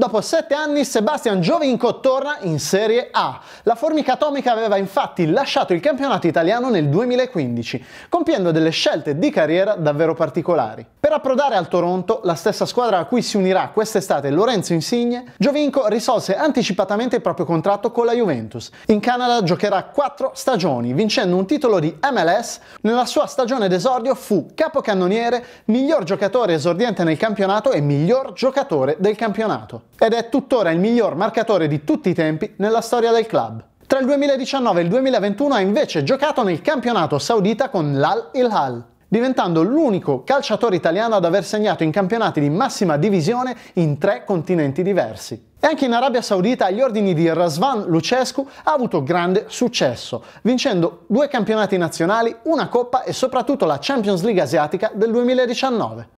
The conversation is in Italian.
Dopo sette anni Sebastian Giovinco torna in Serie A. La formica atomica aveva infatti lasciato il campionato italiano nel 2015, compiendo delle scelte di carriera davvero particolari. Per approdare al Toronto, la stessa squadra a cui si unirà quest'estate Lorenzo Insigne, Giovinco risolse anticipatamente il proprio contratto con la Juventus. In Canada giocherà quattro stagioni, vincendo un titolo di MLS. Nella sua stagione d'esordio fu capocannoniere, miglior giocatore esordiente nel campionato e miglior giocatore del campionato. Ed è tuttora il miglior marcatore di tutti i tempi nella storia del club. Tra il 2019 e il 2021 ha invece giocato nel campionato saudita con l'Al-Hilal diventando l'unico calciatore italiano ad aver segnato in campionati di massima divisione in tre continenti diversi. E anche in Arabia Saudita agli ordini di Razvan Lucescu ha avuto grande successo, vincendo due campionati nazionali, una coppa e soprattutto la Champions League asiatica del 2019.